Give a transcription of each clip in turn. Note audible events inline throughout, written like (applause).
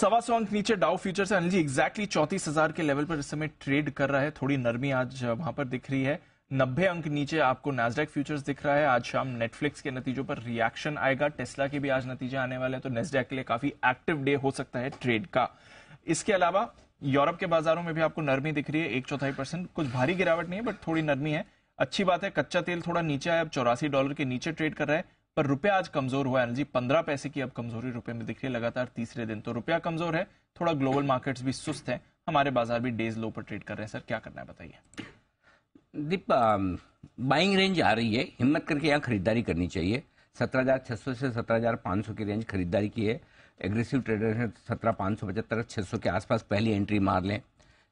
सवा सौ अंक नीचे डाउ फ्यूचर्स अनिल जी एग्जैक्टली चौतीस हजार के लेवल पर इस समय ट्रेड कर रहा है थोड़ी नरमी आज वहां पर दिख रही है नब्बे अंक नीचे आपको नेस्डेक फ्यूचर्स दिख रहा है आज शाम नेटफ्लिक्स के नतीजों पर रिएक्शन आएगा टेस्ला के भी आज नतीजे आने वाले हैं तो नेस्डेक के लिए काफी एक्टिव डे हो सकता है ट्रेड का इसके अलावा यूरोप के बाजारों में भी आपको नरमी दिख रही है एक चौथाई परसेंट कुछ भारी गिरावट नहीं है बट थोड़ी नरमी है अच्छी बात है कच्चा तेल थोड़ा नीचे है अब चौरासी डॉलर के नीचे ट्रेड कर रहा है पर रुपया आज कमजोर हुआ है जी पंद्रह पैसे की अब कमजोरी रुपए में दिख रही है लगातार तीसरे दिन तो रुपया कमजोर है थोड़ा ग्लोबल मार्केट्स भी सुस्त है हमारे बाजार भी डेज लो पर ट्रेड कर रहे हैं सर क्या करना है बताइए दीप बाइंग रेंज आ रही है हिम्मत करके यहाँ खरीदारी करनी चाहिए सत्रह हज़ार छह सौ से सत्रह हज़ार पाँच सौ की रेंज खरीदारी की है एग्रेसिव ट्रेडर है सत्रह पाँच सौ पचहत्तर छः सौ के आसपास पहली एंट्री मार लें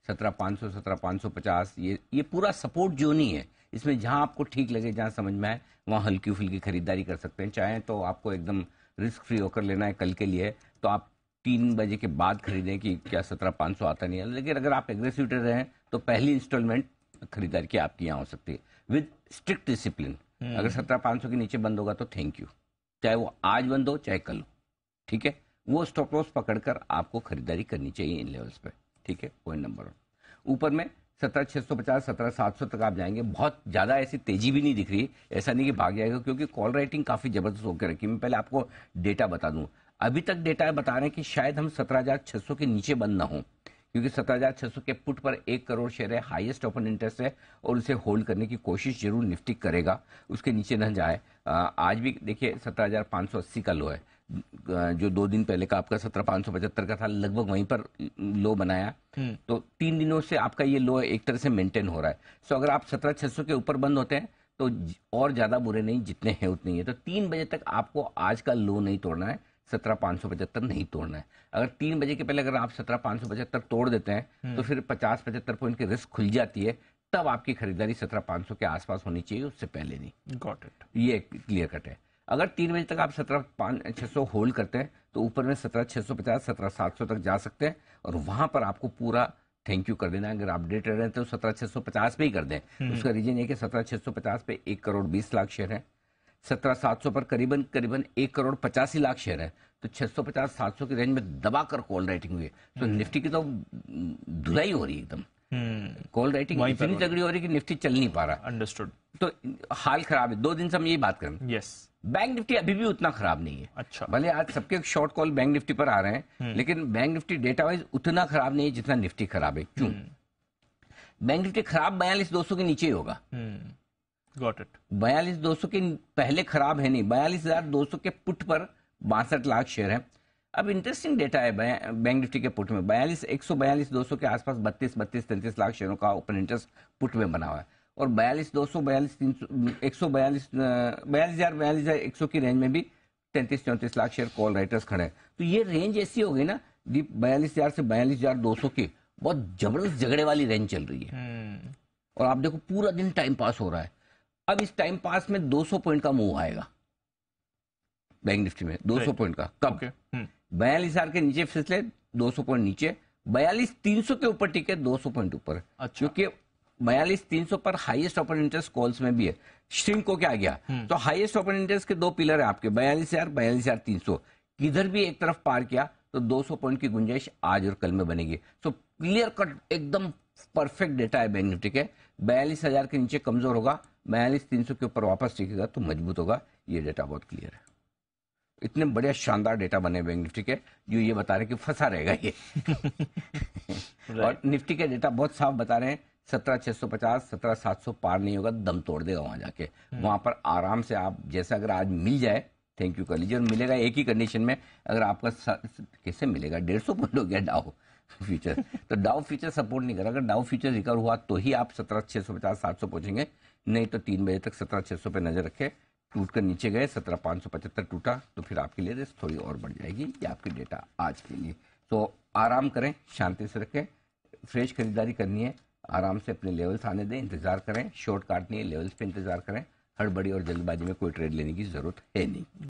सत्रह पाँच सौ सत्रह पाँच सौ पचास ये ये पूरा सपोर्ट जोन ही है इसमें जहाँ आपको ठीक लगे जहाँ समझ में आए वहाँ हल्की फुल्की खरीदारी कर सकते हैं चाहें तो आपको एकदम रिस्क फ्री होकर लेना है कल के लिए तो आप तीन बजे के बाद खरीदें कि क्या सत्रह पाँच सौ आता नहीं है लेकिन अगर आप एग्रेसिव ट्रेडर हैं तो पहली इंस्टॉलमेंट खरीदारी की आपकी यहाँ हो सकती है विद स्ट्रिक्ट डिसिप्लिन अगर सत्रह पाँच सौ के नीचे बंद होगा तो थैंक यू चाहे वो आज बंद हो चाहे कल हो ठीक है वो स्टॉप लॉस पकड़कर आपको खरीदारी करनी चाहिए इन लेवल्स पे ठीक है पॉइंट नंबर वन ऊपर में सत्रह छः सौ पचास सत्रह सात सौ तक आप जाएंगे बहुत ज़्यादा ऐसी तेजी भी नहीं दिख रही ऐसा नहीं कि भाग जाएगा क्योंकि कॉल राइटिंग काफ़ी ज़बरदस्त होकर रखी मैं पहले आपको डेटा बता दूँ अभी तक डेटा बता रहे हैं कि शायद हम सत्रह हज़ार छः सौ के नीचे बंद ना हों क्योंकि सत्रह हज़ार छः सौ के पुट पर एक करोड़ शेयर है हाइस्ट ओपन इंटरेस्ट है और उसे होल्ड करने की कोशिश जरूर निफ्टी करेगा उसके नीचे न जाए आज भी देखिए सत्रह हज़ार पाँच सौ अस्सी का लो है जो दो दिन पहले का आपका सत्रह पांच सौ पचहत्तर का था लगभग वहीं पर लो बनाया हम्म। तो तीन दिनों से आपका ये लो एक तरह से मेंटेन हो रहा है सो अगर आप सत्रह छह सौ के ऊपर बंद होते हैं तो और ज़्यादा बुरे नहीं जितने हैं उतने ही है तो तीन बजे तक आपको आज का लो नहीं तोड़ना है सत्रह पांच सौ पचहत्तर नहीं तोड़ना है अगर तीन बजे के पहले अगर आप सत्रह पांच सौ पचहत्तर तोड़ देते हैं हम्म। तो फिर पचास पचहत्तर पॉइंट की रिस्क खुल जाती है तब आपकी खरीदारी सत्रह पांच सौ के आसपास होनी चाहिए उससे पहले नहीं गॉट इट ये क्लियर कट है अगर तीन बजे तक आप सत्रह पाँच छः सौ होल्ड करते हैं तो ऊपर में सत्रह छः सौ पचास सत्रह सात सौ तक जा सकते हैं और वहाँ पर आपको पूरा थैंक यू कर देना अगर आप डेट रहे तो सत्रह छः सौ पचास पे ही कर दें तो उसका रीजन ये कि सत्रह छः सौ पचास पे एक करोड़ बीस लाख शेयर है सत्रह सात सौ पर करीबन करीबन एक करोड़ पचासी लाख शेयर है तो छः सौ पचास सात सौ की रेंज में दबाकर कॉल राइटिंग हुई है तो हम्म। निफ्टी की तो धुलाई हो रही है एकदम कॉल हम्म। राइटिंग इतनी तगड़ी हो रही कि निफ्टी चल नहीं पा रहा अंडरस्टूड तो हाल खराब है दो दिन से हम यही बात करें यस बैंक निफ्टी अभी भी उतना खराब नहीं है अच्छा भले आज सबके शॉर्ट कॉल बैंक निफ्टी पर आ रहे हैं हम्म। लेकिन बैंक निफ्टी डेटा वाइज उतना खराब नहीं है जितना निफ्टी खराब है क्यों हम्म। बैंक निफ्टी खराब बयालीस दो के नीचे होगा गॉट इट बयालीस दो के पहले खराब है नहीं बयालीस हजार दो के पुट पर बासठ लाख शेयर है अब इंटरेस्टिंग डेटा है बैंक निफ्टी के पुट में बयालीस एक सौ बयालीस दो सौ के आसपास बत्तीस बत्तीस तैंतीस लाख शेयरों का ओपन इंटरेस्ट पुट में बना हुआ है और बयालीस दो सौ बयालीस तीन सौ एक सौ बयालीस बयालीस हजार बयालीस हजार एक सौ की रेंज में भी तैंतीस चौंतीस लाख शेयर कॉल राइटर्स खड़े हैं तो ये रेंज ऐसी हो गई ना दीप बयालीस हजार से बयालीस हजार दो सौ की बहुत जबरदस्त झगड़े वाली रेंज चल रही है हम्म। और आप देखो पूरा दिन टाइम पास हो रहा है अब इस टाइम पास में दो सौ पॉइंट का मूव आएगा बैंक निफ्टी में दो सौ पॉइंट का कब हम्म। बयालीस हजार के नीचे फिसले 200 पॉइंट नीचे बयालीस सौ के ऊपर टिके 200 पॉइंट ऊपर अच्छा। क्योंकि बयालीस सौ पर हाईएस्ट ओपन इंटरेस्ट कॉल्स में भी है श्रिंक को आ गया हम्म। तो हाईएस्ट ओपन इंटरेस्ट के दो पिलर है आपके बयालीस हजार बयालीस हजार तीन सौ किधर भी एक तरफ पार किया तो 200 पॉइंट की गुंजाइश आज और कल में बनेगी सो क्लियर कट एकदम परफेक्ट डेटा है बैंक निफ्टी के बयालीस हजार के नीचे कमजोर होगा बयालीस तीन सौ के ऊपर वापस टिकेगा तो मजबूत होगा ये डेटा बहुत क्लियर है इतने बड़े शानदार डेटा बने हुए निफ्टी के जो ये बता रहे कि फंसा रहेगा ये (laughs) और निफ्टी के डेटा बहुत साफ बता रहे हैं सत्रह छह सौ पचास सत्रह सात सौ पार नहीं होगा दम तोड़ देगा वहां जाके hmm. वहां पर आराम से आप जैसा अगर आज मिल जाए थैंक यू कर लीजिए और मिलेगा एक ही कंडीशन में अगर आपका कैसे मिलेगा डेढ़ सौ पॉइंट हो गया डाउ फ्यूचर तो डाउ फ्यूचर सपोर्ट नहीं करा अगर डाउ फ्यूचर रिकवर हुआ तो ही आप सत्रह छह सौ पचास सात सौ पहुंचेंगे नहीं तो तीन बजे तक सत्रह छह सौ पे नजर रखें टूटकर नीचे गए सत्रह पाँच सौ पचहत्तर टूटा तो फिर आपकी रिस्क थोड़ी और बढ़ जाएगी ये आपकी डेटा आज के लिए तो आराम करें शांति से रखें फ्रेश खरीदारी करनी है आराम से अपने लेवल्स आने दें इंतजार करें शॉर्ट काटनी है लेवल्स पे इंतजार करें हड़बड़ी और जल्दबाजी में कोई ट्रेड लेने की जरूरत है नहीं